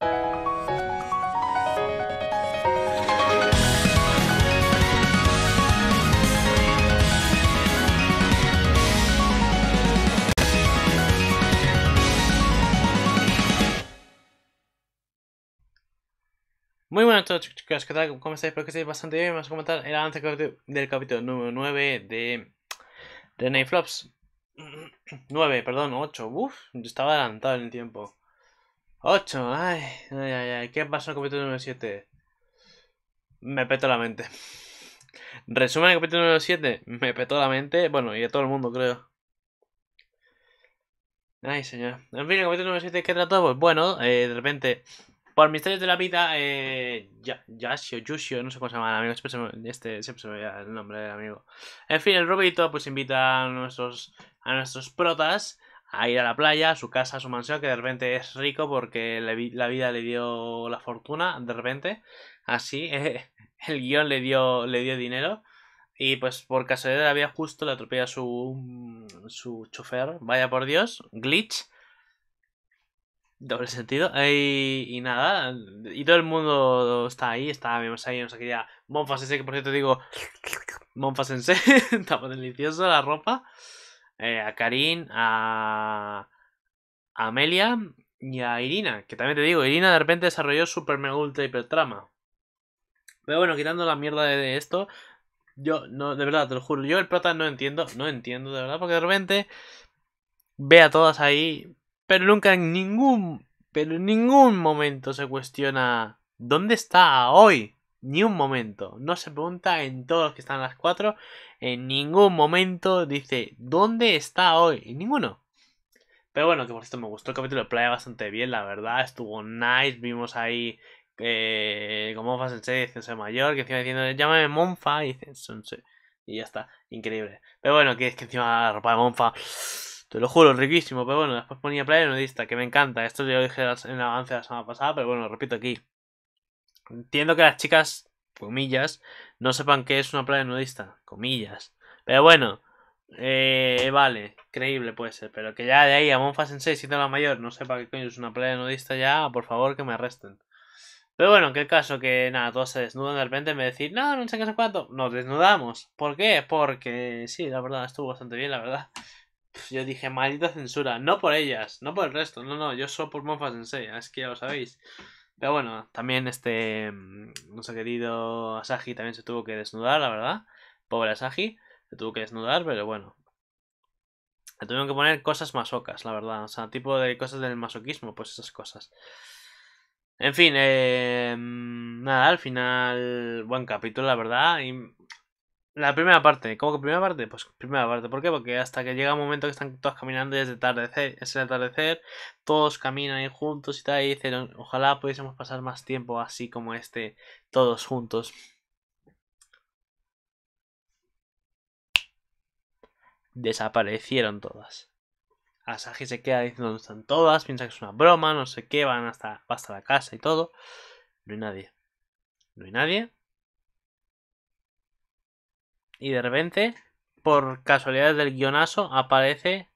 Muy buenas a todos chicos, ¿qué tal? ¿Cómo estáis? Espero que estéis bastante bien. Vamos a comentar el avance del capítulo número 9 de, de Night 9, perdón, 8. Uf, estaba adelantado en el tiempo. 8, ay, ay, ay, ay. ¿Qué pasó en el capítulo número 7? Me petó la mente. Resumen el capítulo número 7, me petó la mente, bueno, y a todo el mundo creo. Ay, señor. En fin, el capítulo número 7, ¿qué Pues Bueno, eh, de repente, por misterios de la vida, eh, Yashio, Yushio, no sé cómo se llama el amigo, este, siempre se me el nombre del amigo. En fin, el Robito pues invita a nuestros, a nuestros protas a ir a la playa, a su casa, a su mansión, que de repente es rico porque la, vida le dio la fortuna, de repente, así, eh, el guión le dio, le dio dinero. Y pues por casualidad había justo le atropella su, su chofer, vaya por Dios, glitch. Doble sentido. Y, nada, y todo el mundo está ahí, está vemos ahí, no sé ya. que por cierto digo, Monfa Sensei, está delicioso la ropa. Eh, a Karin, a, Amelia y a Irina. Que también te digo, Irina de repente desarrolló super mega ultra hiper trama. Pero bueno, quitando la mierda de esto, yo no, de verdad, te lo juro, yo el prota no entiendo, no entiendo de verdad, porque de repente ve a todas ahí, pero nunca en ningún, pero en ningún momento se cuestiona dónde está hoy. Ni un momento. No se pregunta en todos los que están las 4. En ningún momento dice ¿dónde está hoy? Y ninguno. Pero bueno, que por cierto me gustó el capítulo de playa bastante bien, la verdad. Estuvo nice. Vimos ahí eh, como Monfa Sensei y Sensei Mayor, que encima diciendo llámame Monfa y Y ya está, increíble. Pero bueno, que es encima la ropa de Monfa. Te lo juro, riquísimo. Pero bueno, después ponía playa no dista, que me encanta. Esto ya lo dije en el avance la semana pasada, pero bueno, repito aquí. Entiendo que las chicas, comillas, no sepan que es una playa nudista, comillas. Pero bueno, eh, vale, creíble puede ser. Pero que ya de ahí a Monfa Sensei, siendo la mayor, no sepa que coño es una playa nudista ya, por favor que me arresten. Pero bueno, en qué caso que nada, todos se desnudan de repente, me decís, no, no sé qué cuánto, nos desnudamos. ¿Por qué? Porque sí, la verdad, estuvo bastante bien, la verdad. yo dije, maldita censura, no por ellas, no por el resto, no, no, yo soy por Monfa Sensei, es que ya lo sabéis. Pero bueno, también este mm, nuestro querido Asahi también se tuvo que desnudar, la verdad. Pobre Asahi, se tuvo que desnudar, pero bueno. Le tuvieron que poner cosas masocas, la verdad. O sea, tipo de cosas del masoquismo, pues esas cosas. En fin, eh, mm, nada, al final, buen capítulo, la verdad. Y la primera parte, ¿cómo que primera parte? Pues primera parte, ¿por qué? Porque hasta que llega un momento que están todos caminando desde es el atardecer, todos caminan ahí juntos y tal, y dicen, ojalá pudiésemos pasar más tiempo así como este, todos juntos. Desaparecieron todas. Asahi se queda diciendo dónde están todas, piensa que es una broma, no sé qué, van hasta la casa y todo. No hay nadie. No hay nadie. Y de repente, por casualidad del guionazo, aparece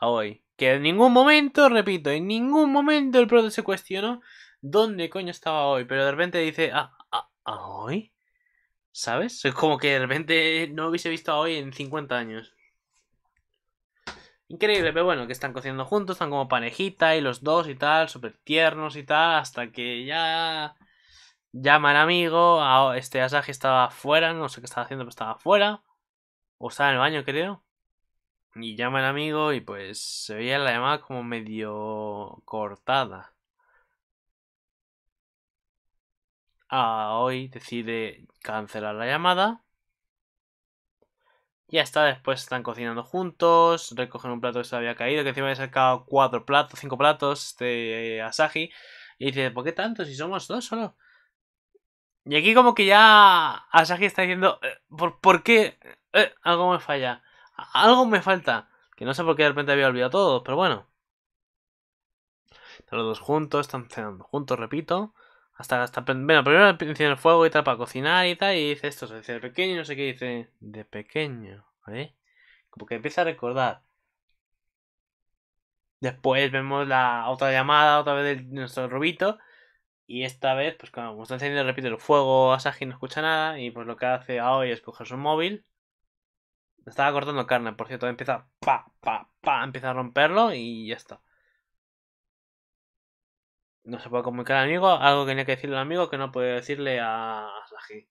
hoy. Que en ningún momento, repito, en ningún momento el prota se cuestionó dónde coño estaba hoy. Pero de repente dice, ¿a ah, ah, hoy? ¿Sabes? Es como que de repente no hubiese visto a hoy en 50 años. Increíble, pero bueno, que están cociendo juntos, están como panejita y los dos y tal, súper tiernos y tal, hasta que ya Llama al amigo, ah, oh, este Asagi estaba afuera, no sé qué estaba haciendo, pero estaba afuera. O estaba en el baño, creo. Y llama al amigo y pues se veía la llamada como medio cortada. Ah, hoy decide cancelar la llamada. Ya está, después están cocinando juntos, recogen un plato que se había caído, que encima había sacado cuatro platos, cinco platos de eh, Asagi Y dice, ¿por qué tanto si somos dos solo? Y aquí como que ya Asagi está diciendo, eh, ¿por, ¿por qué? Eh, algo me falla, algo me falta. Que no sé por qué de repente había olvidado todo, pero bueno. Están los dos juntos, están cenando juntos, repito. Hasta, hasta bueno, primero enciende el fuego y tal para cocinar y tal. Y dice esto, se dice de pequeño no sé qué dice de pequeño. ¿vale? Como que empieza a recordar. Después vemos la otra llamada, otra vez de nuestro robito. Y esta vez, pues como está encendido, repite el fuego, Saji no escucha nada. Y pues lo que hace hoy es coger su móvil. Estaba cortando carne, por cierto. Empieza pa, pa, pa. a romperlo y ya está. No se puede comunicar al amigo. Algo que tenía que decirle al amigo que no puede decirle a Asaji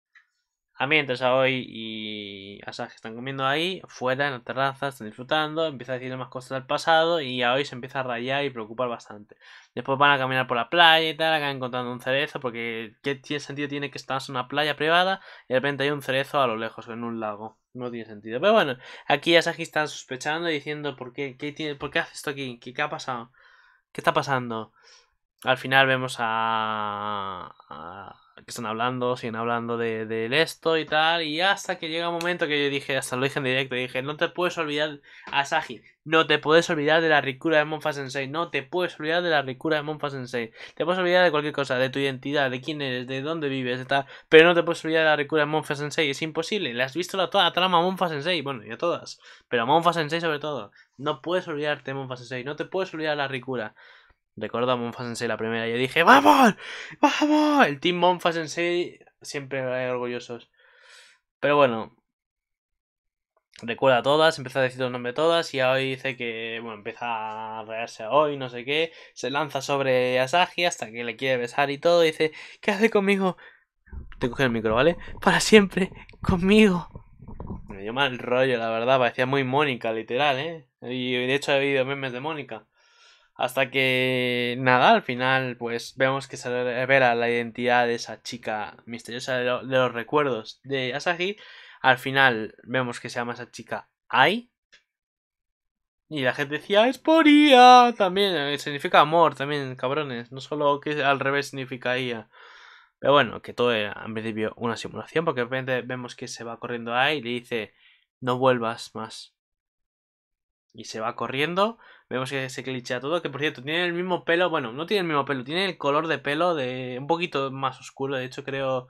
a Mientras a hoy y Asaj están comiendo ahí, fuera, en la terraza, están disfrutando, empieza a decirle más cosas del pasado y a hoy se empieza a rayar y preocupar bastante. Después van a caminar por la playa y tal, acaban encontrando un cerezo porque ¿qué sentido tiene que estar en una playa privada y de repente hay un cerezo a lo lejos en un lago? No tiene sentido. Pero bueno, aquí Asagi están sospechando y diciendo ¿por qué, qué tiene, ¿por qué hace esto aquí? ¿Qué, ha pasado? ¿Qué está pasando? Al final vemos a que están hablando, siguen hablando de, esto y tal, y hasta que llega un momento que yo dije, hasta lo dije en directo, dije, no te puedes olvidar, a Asahi, no te puedes olvidar de la ricura de Monfa Sensei, no te puedes olvidar de la ricura de Monfa Sensei, te puedes olvidar de cualquier cosa, de tu identidad, de quién eres, de dónde vives, de tal, pero no te puedes olvidar de la ricura de Monfa Sensei, es imposible, le has visto la, toda la trama a Monfa Sensei, bueno, y a todas, pero a Monfa Sensei sobre todo, no puedes olvidarte de Monfa Sensei, no te puedes olvidar de la ricura. Recuerdo a Monfa la primera. Yo dije, ¡vamos! ¡Vamos! El Team Monfa Sensei siempre orgullosos. Pero bueno. Recuerda a todas, empieza a decir los nombre de todas y hoy dice que, bueno, empieza a rearse hoy, no sé qué. Se lanza sobre Asagi hasta que le quiere besar y todo. Y dice, ¿qué hace conmigo? Te coge el micro, ¿vale? Para siempre, conmigo. Me dio mal rollo, la verdad. Parecía muy Mónica, literal, ¿eh? Y de hecho he habido memes de Mónica. Hasta que, nada, al final, pues vemos que se revela la identidad de esa chica misteriosa de, los recuerdos de Asahi. Al final, vemos que se llama esa chica Ai. Y la gente decía, es por También eh, significa amor, también, cabrones. No solo que al revés significa IA. Pero bueno, que todo era en principio una simulación, porque vemos que se va corriendo Ai y le dice, no vuelvas más. Y se va corriendo. Vemos que se glitchea todo. Que por cierto, tiene el mismo pelo. Bueno, no tiene el mismo pelo. Tiene el color de pelo de un poquito más oscuro. De hecho, creo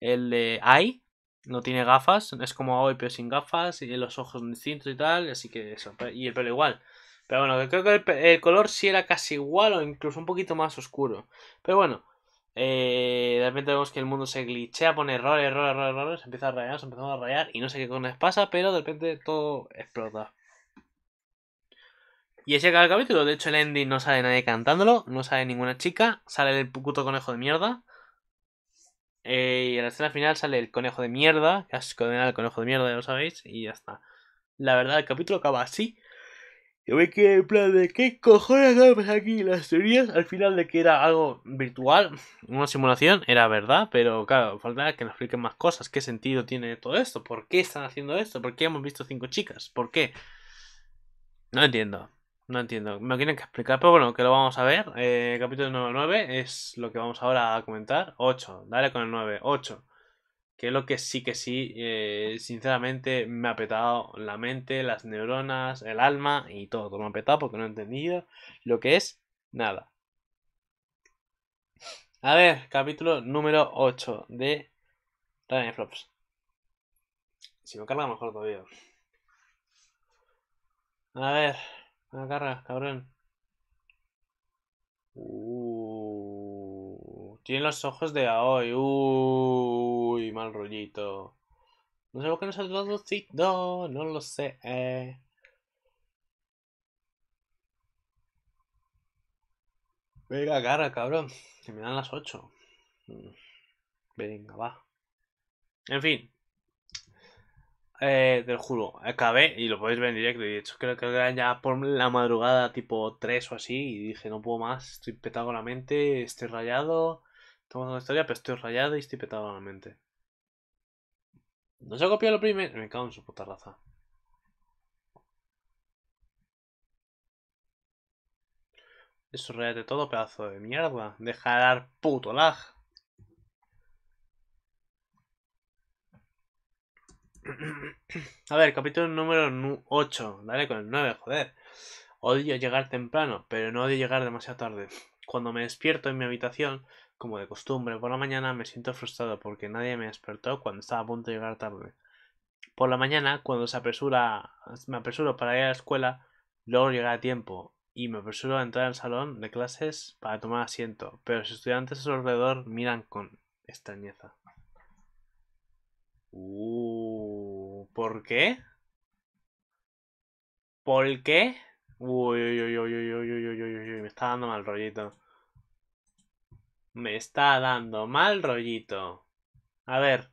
el de Ai. No tiene gafas. Es como hoy, pero sin gafas. Y los ojos distintos y tal. Así que eso. Y el pelo igual. Pero bueno, creo que el, color sí era casi igual o incluso un poquito más oscuro. Pero bueno. Eh, de repente vemos que el mundo se glitchea, pone error, error, error, error, se empieza a rayar, se empieza a rayar y no sé qué con les pasa, pero de repente todo explota. Y ese acaba el capítulo. De hecho, el ending no sale nadie cantándolo, no sale ninguna chica, sale el puto conejo de mierda. Eh, y en la escena final sale el conejo de mierda, que has condenado al conejo de mierda, ya lo sabéis, y ya está. La verdad, el capítulo acaba así. Yo me quedé en plan de qué cojones hacemos pues aquí las teorías. Al final de que era algo virtual, una simulación, era verdad, pero claro, falta que nos expliquen más cosas. ¿Qué sentido tiene todo esto? ¿Por qué están haciendo esto? ¿Por qué hemos visto cinco chicas? ¿Por qué? No entiendo. No entiendo. Me lo tienen que explicar, pero bueno, que lo vamos a ver. Eh, capítulo 9 es lo que vamos ahora a comentar. 8, dale con el 9. 8. Que es lo que sí que sí, eh, sinceramente, me ha petado la mente, las neuronas, el alma y todo. me ha petado porque no he entendido lo que es nada. A ver, capítulo número 8 de Ryan Flops. Si me carga mejor todavía. A ver, Ah, agarra, cabrón. Uh, tiene los ojos de Aoi. Uy, mal rollito. No sé por qué no se ha traducido. No lo sé. Venga, agarra, cabrón. Que me dan las 8. Mm, venga, va. En fin eh, del juro, Acabé y lo podéis ver en directo. Y de hecho, creo que era ya por la madrugada, tipo 3 o así. Y dije, no puedo más, estoy petado con la mente, estoy rayado. estoy en la historia, pero estoy rayado y estoy petado con la mente. No se ha copiado lo primero. Me cago en su puta raza. Eso de todo, pedazo de mierda. Deja de dar puto lag. A ver, capítulo número 8. Dale con el 9, joder. Odio llegar temprano, pero no odio llegar demasiado tarde. Cuando me despierto en mi habitación, como de costumbre, por la mañana me siento frustrado porque nadie me despertó cuando estaba a punto de llegar tarde. Por la mañana, cuando se apresura, me apresuro para ir a la escuela, logro llegar a tiempo y me apresuro a entrar al salón de clases para tomar asiento, pero los estudiantes a su alrededor miran con extrañeza. Uh. ¿Por qué? ¿Por qué? Uy, uy, uy, uy, uy, uy, uy, uy, uy, me está dando mal rollito. Me está dando mal rollito. A ver,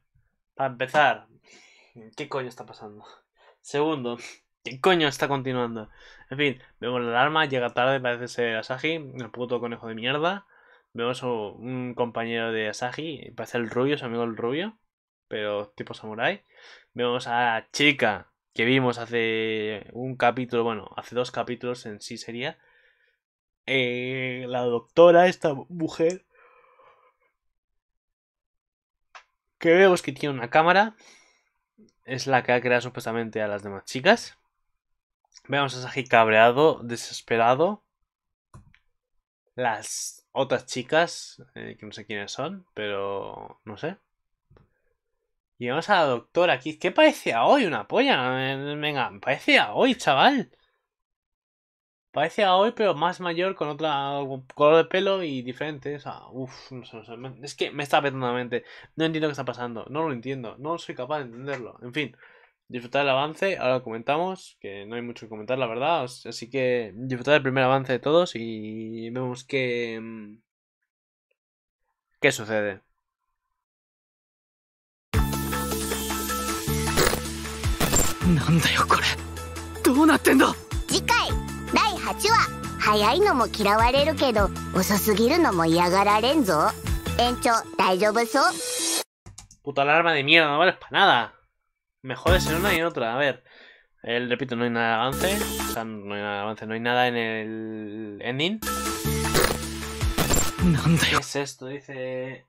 para empezar, ¿qué coño está pasando? Segundo, ¿qué coño está continuando? En fin, vemos la alarma, llega tarde, parece ser Asagi el puto conejo de mierda. Vemos un compañero de Asahi, parece el rubio, su amigo el rubio, pero tipo samurai. Vemos a la chica que vimos hace un capítulo, bueno, hace dos capítulos en sí sería. Eh, la doctora, esta mujer, que vemos que tiene una cámara, es la que ha creado supuestamente a las demás chicas. Vemos a Saji cabreado, desesperado. Las otras chicas, eh, que no sé quiénes son, pero no sé. Y vamos a la doctora aquí. ¿Qué parecía hoy? Una polla. Venga, parecía hoy, chaval. Parecía hoy, pero más mayor, con otro color de pelo y diferente. Es que me está apretando la mente. No entiendo qué está pasando. No lo entiendo. No soy capaz de entenderlo. En fin, disfrutar el avance. Ahora comentamos, que no hay mucho que comentar, la verdad. Así que disfrutar el primer avance de todos y vemos qué. qué sucede. なんだよこれどうなってんだ次回第8話早いのも嫌われるけど遅すぎるのも嫌がられんぞ延長大丈夫そう Puta alarma de mierda, no vales para nada. Me jodes en una y en otra. A ver, el repito, no hay nada de avance. O sea, no hay nada de avance, no hay nada en el ending. ¿Qué es esto? Dice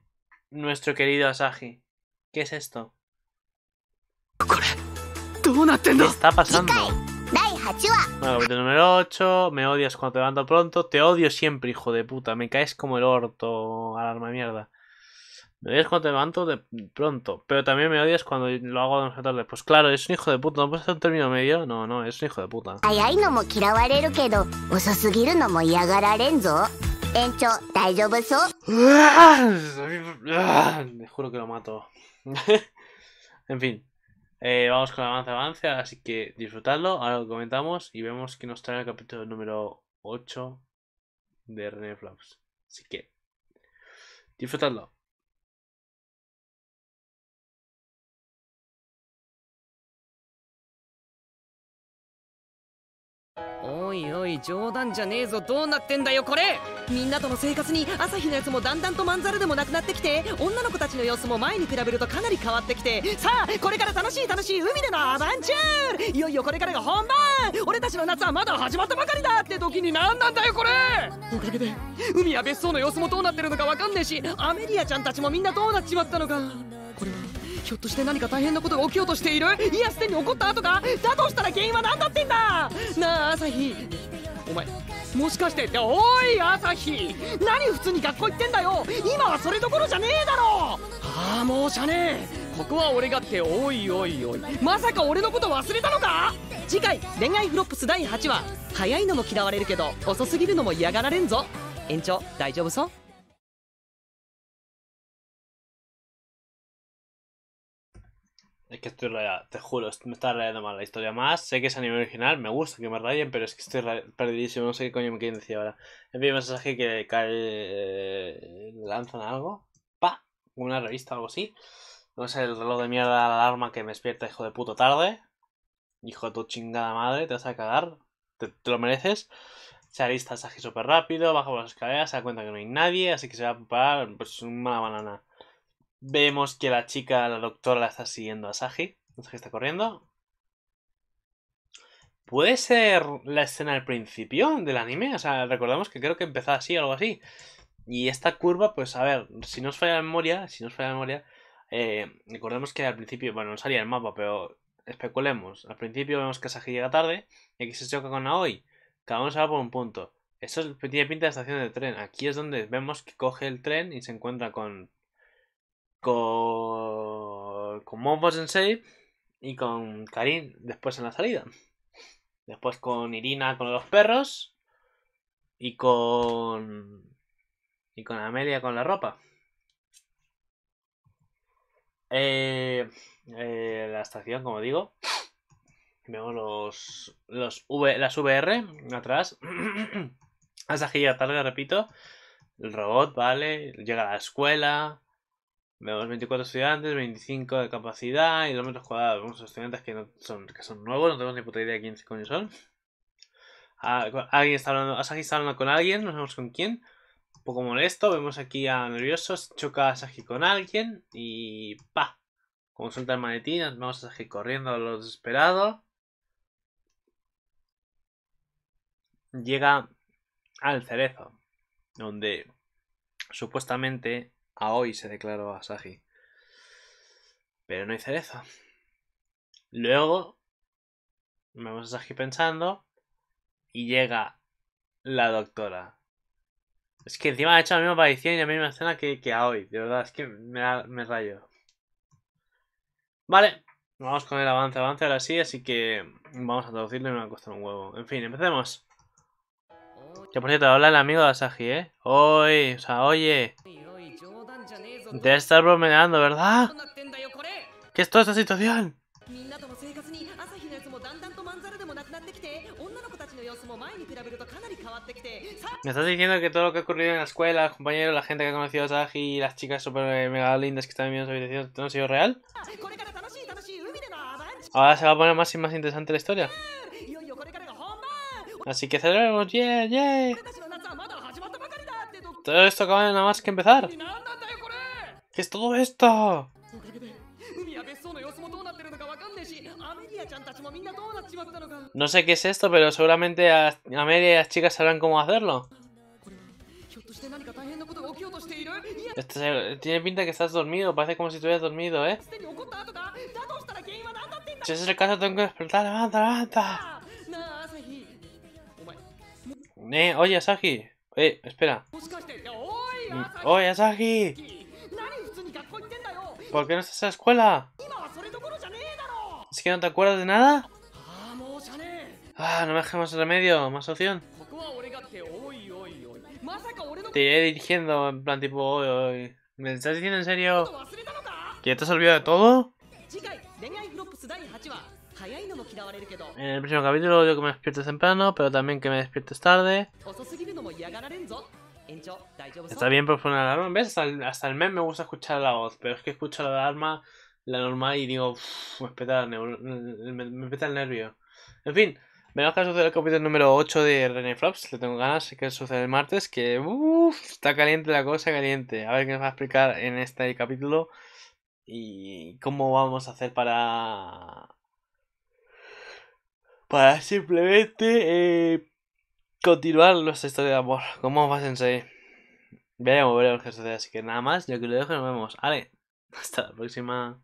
nuestro querido Asahi. ¿Qué es esto? ¿Qué está pasando? Bueno, número 8. Me odias cuando te levanto pronto. Te odio siempre, hijo de puta. Me caes como el orto. Alarma de mierda. Me odias cuando te levanto de pronto. Pero también me odias cuando lo hago de una tarde. Pues claro, es un hijo de puta. ¿No puedes hacer un término medio? No, no, es un hijo de puta. Me juro que lo mato. en fin. Eh, vamos con avance, avance, así que disfrutadlo, ahora lo comentamos y vemos que nos trae el capítulo número 8 de René Flops. Así que disfrutadlo. おいおい冗談じゃねえぞどうなってんだよこれみんなとの生活に朝日のやつもだんだんとまんざるでもなくなってきて女の子たちの様子も前に比べるとかなり変わってきてさあこれから楽しい楽しい海でのアバンチュールいよいよこれからが本番俺たちの夏はまだ始まったばかりだって時に何なんだよこれおかげで海や別荘の様子もどうなってるのかわかんねえしアメリアちゃんたちもみんなどうなっちまったのかこれはひょっとして何か大変なことが起きようとしているいやすでに起こった後かだとしたら原因は何だってんだなあ朝日お前もしかしてっておい朝日何普通に学校行ってんだよ今はそれどころじゃねえだろああもうしゃねえここは俺がっておいおいおいまさか俺のこと忘れたのか次回「恋愛フロップス第8話」早いのも嫌われるけど遅すぎるのも嫌がられんぞ延長大丈夫そう Es que estoy rayado, te juro, me está rayando mal la historia más. Sé que es a nivel original, me gusta que me rayen, pero es que estoy perdidísimo, no sé qué coño me quieren decir ahora. Envío un mensaje que cae. Eh, lanzan algo, pa, una revista o algo así. No sé, el reloj de mierda, la alarma que me despierta, hijo de puto tarde. Hijo de tu chingada madre, te vas a cagar, te, lo mereces. Se alista el súper rápido, baja por las escaleras, se da cuenta que no hay nadie, así que se va a preparar pues, una mala banana. Vemos que la chica, la doctora, la está siguiendo a Saji. Saji está corriendo. ¿Puede ser la escena al principio del anime? O sea, recordamos que creo que empezaba así o algo así. Y esta curva, pues a ver, si no os falla la memoria, si no falla la memoria, eh, recordemos que al principio, bueno, no salía el mapa, pero especulemos. Al principio vemos que Saji llega tarde y aquí se choca con Aoi. Cada uno por un punto. Esto es, tiene pinta de estación de tren. Aquí es donde vemos que coge el tren y se encuentra con con, con en y con Karin después en la salida. Después con Irina con los perros y con y con Amelia con la ropa. Eh, eh, la estación, como digo. Vemos los, los v, las VR atrás. esa que tal repito. El robot, vale. Llega a la escuela. Vemos 24 estudiantes, 25 de capacidad y 2 metros cuadrados. Vemos estudiantes que, son, son nuevos, no tenemos ni puta idea de quiénes son. Ah, alguien está hablando, Asagi está hablando con alguien, no sabemos con quién. Un poco molesto, vemos aquí a nerviosos, choca a Asagi con alguien y pa. Como suelta el maletín, vamos a seguir corriendo a lo desesperado. Llega al cerezo, donde supuestamente a hoy se declaró Asahi. Pero no hay cereza. Luego, vemos a Asahi pensando y llega la doctora. Es que encima ha hecho la misma aparición y la misma escena que, que a hoy. De verdad, es que me, me rayo. Vale, vamos con el avance, avance ahora sí, así que vamos a traducirlo y me va a costar un huevo. En fin, empecemos. Que por cierto, habla el amigo de Asahi, ¿eh? Oye, o sea, oye. Debe estar bromeando, ¿verdad? ¿Qué es toda esta situación? Me estás diciendo que todo lo que ha ocurrido en la escuela, los compañeros, la gente que ha conocido a Saji y las chicas super mega lindas que están viviendo su habitación, ¿no ha sido real? Ahora se va a poner más y más interesante la historia. Así que celebremos, yeah, yeah. Todo esto acaba de nada más que empezar. ¿Qué es todo esto? No sé qué es esto, pero seguramente a, a las chicas sabrán cómo hacerlo. Este tiene pinta que estás dormido, parece como si estuvieras dormido, ¿eh? Si ese es el caso, tengo que despertar, levanta, levanta. Eh, oye, Asahi. Eh, espera. Este. Mm, oye, Asahi. ¿Por qué no estás en la escuela? ¿Es que no te acuerdas de nada? Ah, no me dejes más remedio, más opción. Te iré dirigiendo en plan tipo hoy, hoy. ¿Me estás diciendo en serio? ¿Que te has olvidado de todo? En el próximo capítulo digo que me despiertes temprano, pero también que me despiertes tarde. Está bien fue una alarma. ¿Ves? Hasta el, mes me gusta escuchar la voz, pero es que escucho la alarma, la normal, y digo, uff, me, peta el nervio. En fin, veremos qué sucede el capítulo número 8 de René Flops. Le tengo ganas, sé que sucede el martes, que uff, está caliente la cosa, caliente. A ver qué nos va a explicar en este capítulo y cómo vamos a hacer para. Para simplemente. Eh continuar nuestra historia de amor. ¿Cómo vas a sensei? Veremos, veremos qué sucede. Así que nada más, yo que lo dejo, nos vemos. Ale, hasta la próxima.